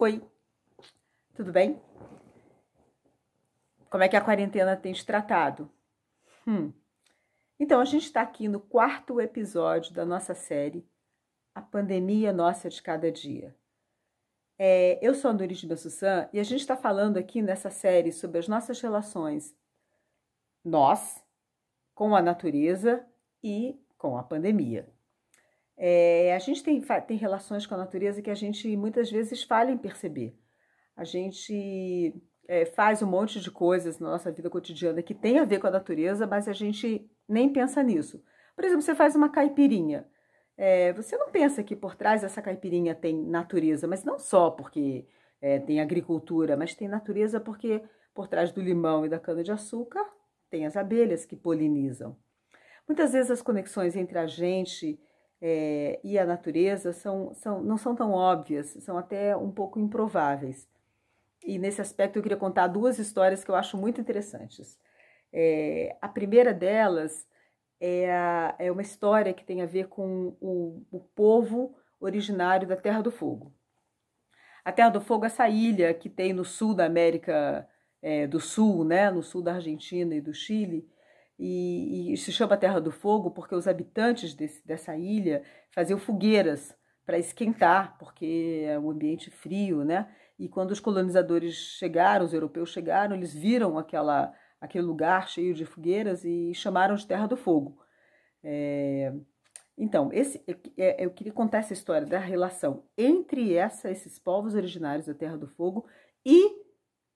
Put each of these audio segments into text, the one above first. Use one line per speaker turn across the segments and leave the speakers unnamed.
Oi, tudo bem? Como é que a quarentena tem te tratado? Hum. Então, a gente está aqui no quarto episódio da nossa série A Pandemia Nossa de Cada Dia. É, eu sou a Nuris Bessussan e a gente está falando aqui nessa série sobre as nossas relações, nós, com a natureza e com a pandemia. É, a gente tem, tem relações com a natureza que a gente muitas vezes falha em perceber. A gente é, faz um monte de coisas na nossa vida cotidiana que tem a ver com a natureza, mas a gente nem pensa nisso. Por exemplo, você faz uma caipirinha. É, você não pensa que por trás dessa caipirinha tem natureza, mas não só porque é, tem agricultura, mas tem natureza porque por trás do limão e da cana-de-açúcar tem as abelhas que polinizam. Muitas vezes as conexões entre a gente é, e a natureza são, são, não são tão óbvias, são até um pouco improváveis. E nesse aspecto eu queria contar duas histórias que eu acho muito interessantes. É, a primeira delas é, a, é, uma história que tem a ver com o, o, povo originário da Terra do Fogo. A Terra do Fogo é essa ilha que tem no sul da América é, do Sul, né, no sul da Argentina e do Chile, e, e se chama Terra do Fogo porque os habitantes desse, dessa ilha faziam fogueiras para esquentar, porque é um ambiente frio, né? E quando os colonizadores chegaram, os europeus chegaram, eles viram aquela, aquele lugar cheio de fogueiras e chamaram de Terra do Fogo. É... Então, esse, eu é, queria contar essa história da relação entre essa, esses povos originários da Terra do Fogo e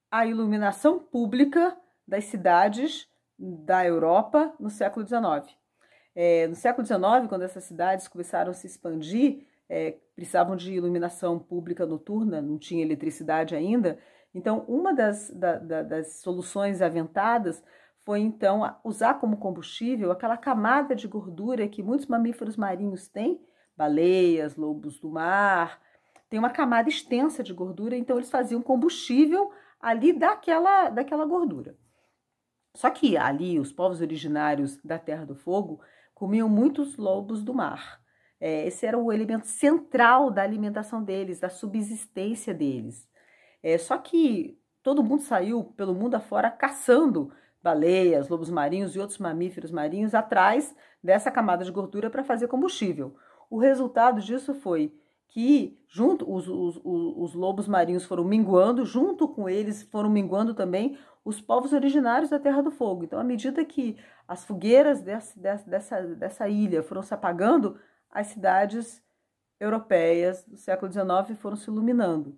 a iluminação pública das cidades da Europa no século XIX. É, no século XIX, quando essas cidades começaram a se expandir, é, precisavam de iluminação pública noturna, não tinha eletricidade ainda. Então, uma das, da, da, das soluções aventadas foi então usar como combustível aquela camada de gordura que muitos mamíferos marinhos têm, baleias, lobos do mar, tem uma camada extensa de gordura, então eles faziam combustível ali daquela, daquela gordura. Só que ali os povos originários da Terra do Fogo comiam muitos lobos do mar. É, esse era o elemento central da alimentação deles, da subsistência deles. É, só que todo mundo saiu pelo mundo afora caçando baleias, lobos marinhos e outros mamíferos marinhos atrás dessa camada de gordura para fazer combustível. O resultado disso foi que junto os, os, os, os, lobos marinhos foram minguando, junto com eles foram minguando também os povos originários da Terra do Fogo. Então, à medida que as fogueiras dessa, dessa, dessa ilha foram se apagando, as cidades europeias do século XIX foram se iluminando.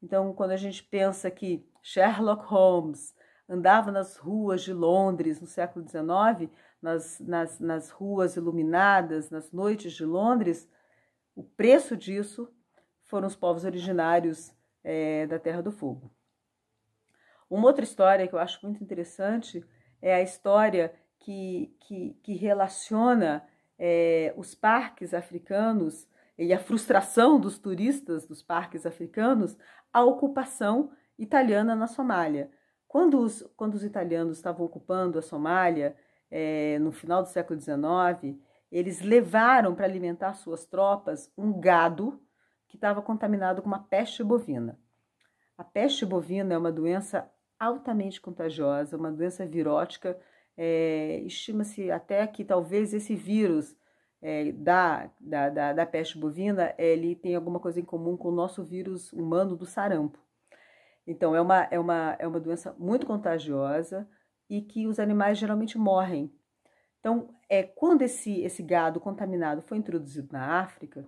Então, quando a gente pensa que Sherlock Holmes andava nas ruas de Londres no século XIX, nas, nas, nas ruas iluminadas, nas noites de Londres, o preço disso foram os povos originários é, da Terra do Fogo. Uma outra história que eu acho muito interessante é a história que, que, que relaciona é, os parques africanos e a frustração dos turistas dos parques africanos à ocupação italiana na Somália. Quando os, quando os italianos estavam ocupando a Somália, é, no final do século XIX, eles levaram para alimentar suas tropas um gado que estava contaminado com uma peste bovina. A peste bovina é uma doença altamente contagiosa, uma doença virótica. É, Estima-se até que talvez esse vírus é, da, da, da, da, peste bovina ele tem alguma coisa em comum com o nosso vírus humano do sarampo. Então, é uma, é uma, é uma doença muito contagiosa e que os animais geralmente morrem. Então, é, quando esse, esse gado contaminado foi introduzido na África,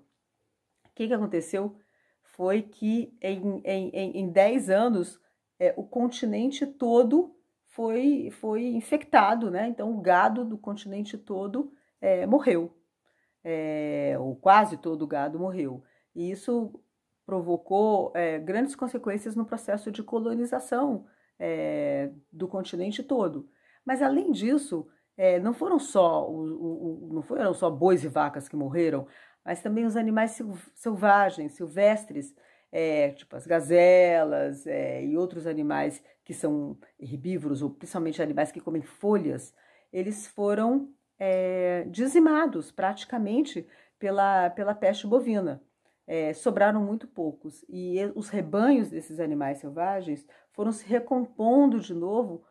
o que, que aconteceu? Foi que em, em, em 10 anos é, o continente todo foi, foi infectado, né? Então, o gado do continente todo é, morreu, é, ou quase todo o gado morreu. E isso provocou é, grandes consequências no processo de colonização é, do continente todo. Mas, além disso, é, não foram só o, o, o, não foram só bois e vacas que morreram, mas também os animais selvagens, silvestres, é, tipo as gazelas é, e outros animais que são herbívoros, ou principalmente animais que comem folhas, eles foram é, dizimados praticamente pela, pela peste bovina. É, sobraram muito poucos. E os rebanhos desses animais selvagens foram se recompondo de novo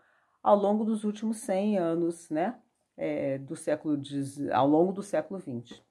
ao longo dos últimos 100 anos, né? É, do século ao longo do século XX.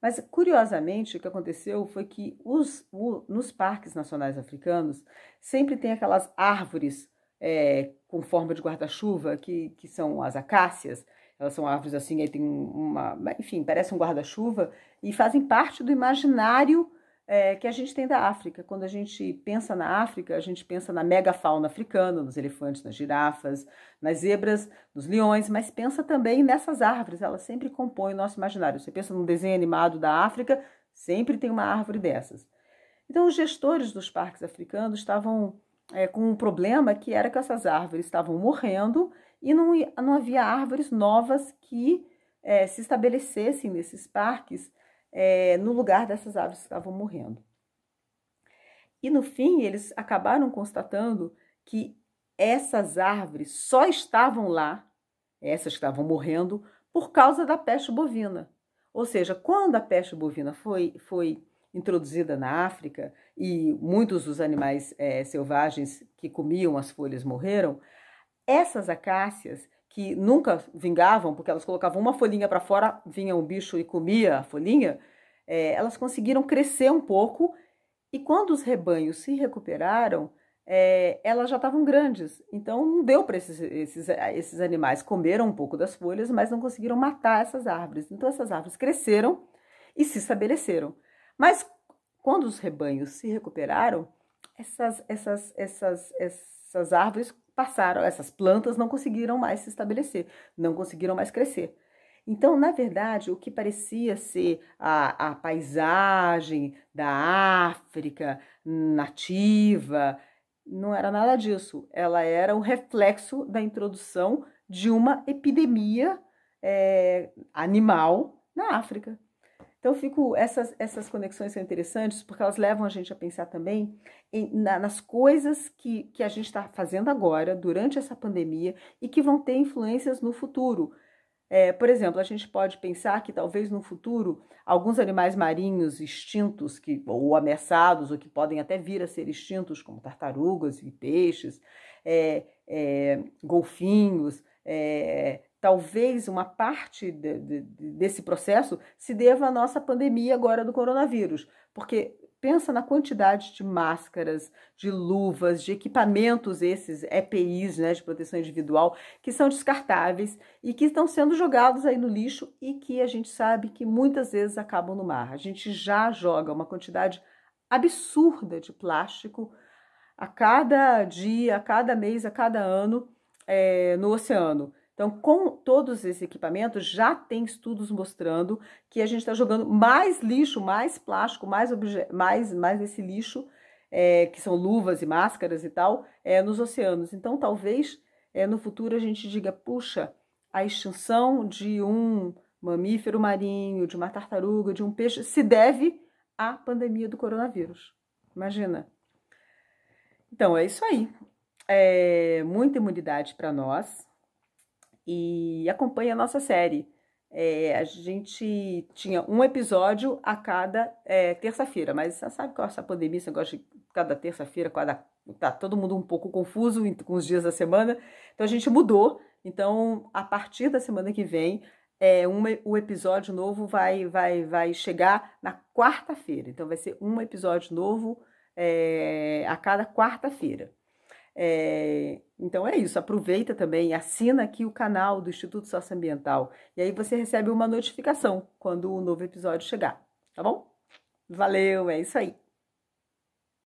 Mas, curiosamente, o que aconteceu foi que os, o, nos parques nacionais africanos sempre tem aquelas árvores é, com forma de guarda-chuva, que, que são as acácias, elas são árvores assim, aí tem uma, enfim, parece um guarda-chuva, e fazem parte do imaginário é, que a gente tem da África. Quando a gente pensa na África, a gente pensa na megafauna africana, nos elefantes, nas girafas, nas zebras, nos leões, mas pensa também nessas árvores, elas sempre compõem o nosso imaginário. Você pensa num desenho animado da África, sempre tem uma árvore dessas. Então, os gestores dos parques africanos estavam é, com um problema que era que essas árvores estavam morrendo e não, não havia árvores novas que é, se estabelecessem nesses parques é, no lugar dessas aves que estavam morrendo. E no fim, eles acabaram constatando que essas árvores só estavam lá, essas que estavam morrendo, por causa da peste bovina. Ou seja, quando a peste bovina foi, foi introduzida na África e muitos dos animais é, selvagens que comiam as folhas morreram, essas acácias que nunca vingavam, porque elas colocavam uma folhinha para fora, vinha um bicho e comia a folhinha, é, elas conseguiram crescer um pouco e quando os rebanhos se recuperaram, é, elas já estavam grandes. Então não deu para esses, esses, esses animais comeram um pouco das folhas, mas não conseguiram matar essas árvores. Então essas árvores cresceram e se estabeleceram. Mas quando os rebanhos se recuperaram, essas, essas, essas, essas árvores passaram, essas plantas não conseguiram mais se estabelecer, não conseguiram mais crescer. Então, na verdade, o que parecia ser a, a paisagem da África nativa não era nada disso. Ela era o reflexo da introdução de uma epidemia é, animal na África. Então, fico essas, essas conexões são interessantes porque elas levam a gente a pensar também em, na, nas coisas que, que a gente está fazendo agora, durante essa pandemia, e que vão ter influências no futuro. É, por exemplo, a gente pode pensar que talvez no futuro alguns animais marinhos extintos que, ou ameaçados, ou que podem até vir a ser extintos, como tartarugas e peixes, é, é, golfinhos, é, talvez uma parte de, de, desse processo se deva à nossa pandemia agora do coronavírus, porque pensa na quantidade de máscaras, de luvas, de equipamentos esses EPIs, né, de proteção individual, que são descartáveis e que estão sendo jogados aí no lixo e que a gente sabe que muitas vezes acabam no mar. A gente já joga uma quantidade absurda de plástico a cada dia, a cada mês, a cada ano é, no oceano. Então, com todos esses equipamentos, já tem estudos mostrando que a gente está jogando mais lixo, mais plástico, mais, mais, mais esse lixo, é, que são luvas e máscaras e tal, é, nos oceanos. Então, talvez é, no futuro a gente diga: puxa, a extinção de um mamífero marinho, de uma tartaruga, de um peixe, se deve à pandemia do coronavírus. Imagina. Então, é isso aí é, muita imunidade para nós e acompanha a nossa série. É, a gente tinha um episódio a cada é, terça-feira, mas você sabe que essa pandemia, você gosta de cada terça-feira, cada, tá todo mundo um pouco confuso com os dias da semana, então a gente mudou. Então, a partir da semana que vem, é, um, o episódio novo vai, vai, vai chegar na quarta-feira. Então, vai ser um episódio novo é, a cada quarta-feira. É, então é isso, aproveita também, assina aqui o canal do Instituto Socioambiental e aí você recebe uma notificação quando o novo episódio chegar, tá bom? Valeu, é isso aí.